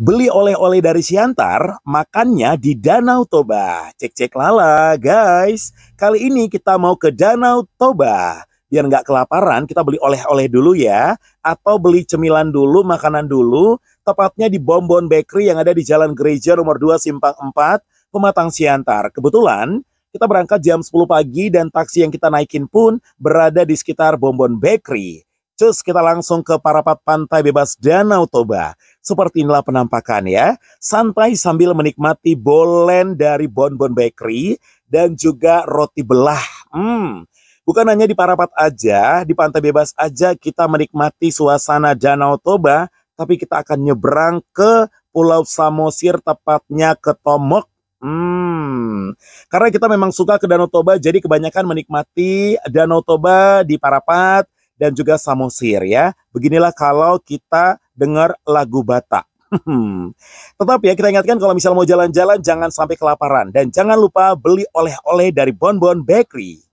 beli oleh-oleh dari Siantar, makannya di Danau Toba. Cek-cek lala, guys. Kali ini kita mau ke Danau Toba. Biar nggak kelaparan, kita beli oleh-oleh dulu ya. Atau beli cemilan dulu, makanan dulu. Tepatnya di Bombon Bakery yang ada di Jalan Gereja nomor 2 Simpang 4, Pematang Siantar. Kebetulan kita berangkat jam 10 pagi dan taksi yang kita naikin pun berada di sekitar Bombon Bakery. Cus, kita langsung ke parapat pantai bebas Danau Toba. Seperti inilah penampakan ya. Santai sambil menikmati bolen dari Bon Bon Bakery dan juga roti belah. Hmm, Bukan hanya di Parapat aja, di Pantai Bebas aja kita menikmati suasana Danau Toba, tapi kita akan nyebrang ke Pulau Samosir, tepatnya ke Tomok. Hmm, karena kita memang suka ke Danau Toba, jadi kebanyakan menikmati Danau Toba di Parapat, dan juga samosir ya. Beginilah kalau kita dengar lagu Batak. Tetap ya kita ingatkan kalau misalnya mau jalan-jalan jangan sampai kelaparan dan jangan lupa beli oleh-oleh dari Bonbon Bakery.